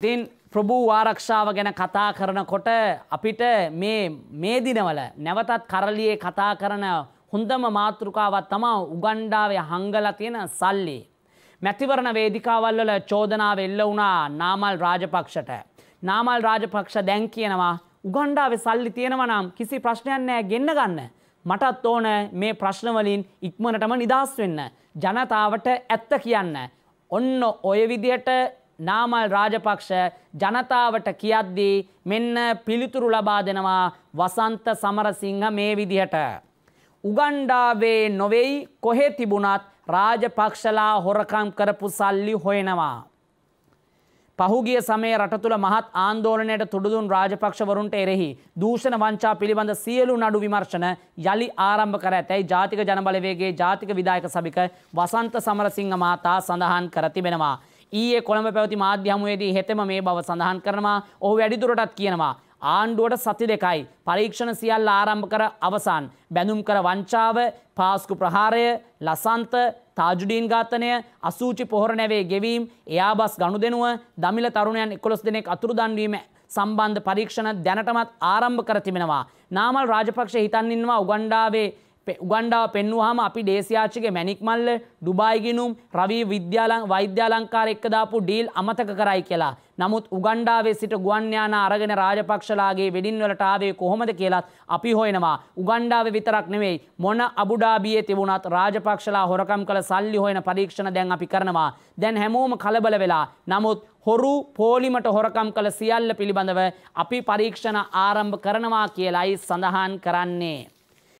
ඉතින් ප්‍රභූ ආරක්ෂාව ගැන කතා කරනකොට අපිට මේ මේ දිනවල නැවතත් කරලියේ කතා කරන හොඳම මාතෘකාවක් තමා උගණ්ඩාවේ හංගලා තියෙන සල්ලි. මැතිවරණ වේදිකාවල් වල චෝදනාව එල්ල වුණා නාමල් රාජපක්ෂට. නාමල් රාජපක්ෂ දැන් කියනවා උගණ්ඩාවේ සල්ලි තියෙනවා නම් කිසි ප්‍රශ්නයක් නැහැ ගෙන්න ගන්න. මටත් ඕන මේ ප්‍රශ්න වලින් ඉක්මනටම නිදහස් වෙන්න. ජනතාවට ඇත්ත කියන්න. ඔන්න ඔය විදියට නාමල් රාජපක්ෂ ජනතාවට කියද්දී මෙන්න පිළිතුරු ලබා දෙනවා වසන්ත සමරසිංහ මේ විදිහට. උගණ්ඩාවේ නොවෙයි කොහෙ තිබුණත් රාජපක්ෂලා හොරකම් කරපු සල්ලි හොයනවා. පහුගිය සමේ රට තුළ මහත් ආන්දෝලනයට තුඩුදුන් රාජපක්ෂවරුන්ට එරෙහි දූෂණ වංචා පිළිබඳ සියලු නඩු විමර්ශන යළි ආරම්භ කර ඇතැයි ජාතික ජනබලවේගේ ජාතික විදායක සභික වසන්ත සමරසිංහ මහතා සඳහන් කර තිබෙනවා. ඊයේ කොළඹ පැවති මාධ්‍ය හමුවේදී හෙතෙම මේ බව සඳහන් කරනවා. ඔහු වැඩිදුරටත් කියනවා ආණ්ඩුවට සති දෙකයි පරීක්ෂණ සියල්ල ආරම්භ කර අවසන් බැඳුම් කර වංචාව පාස්කු ප්‍රහාරය ලසන්ත තාජුඩීන් ඝාතනය අසූචි පොහොර නැවේ ගෙවීම් එයාබස් ගනුදෙනුව දමිල තරුණයන් 11 දෙනෙක් අතුරුදන්වීම සම්බන්ධ පරීක්ෂණ දැනටමත් ආරම්භ කර තිබෙනවා නාමල් රාජපක්ෂ හිතන් ඉන්නවා උගන්ඩාවේ උගන්ඩාව පෙන්වහම අපි දේශයාචික මැනික්මල්ල ඩුබායිගෙනුම් රවී විද්‍යාලං වෛද්‍යාලංකාර එක්කදාපු ඩීල් අමතක කරයි කියලා. නමුත් උගණ්ඩාවේ සිට ගුවන්්‍යාන අරගෙන රාජපක්ෂලාගේ වෙඩින්වලට ආවේ කොහොමද කියලත් අපි හොයනවා. උගණ්ඩාව විතරක් නෙවෙයි මොන අබුඩාබියේ තිබුණත් රාජපක්ෂලා හොරකම් කළ සල්ලි හොයන පරීක්ෂණ දැන් අපි කරනවා. දැන් හැමෝම කලබල වෙලා. නමුත් හොරු පෝලිමට හොරකම් කළ සියල්ල පිළිබඳව අපි පරීක්ෂණ ආරම්භ කරනවා කියලයි සඳහන් කරන්නේ.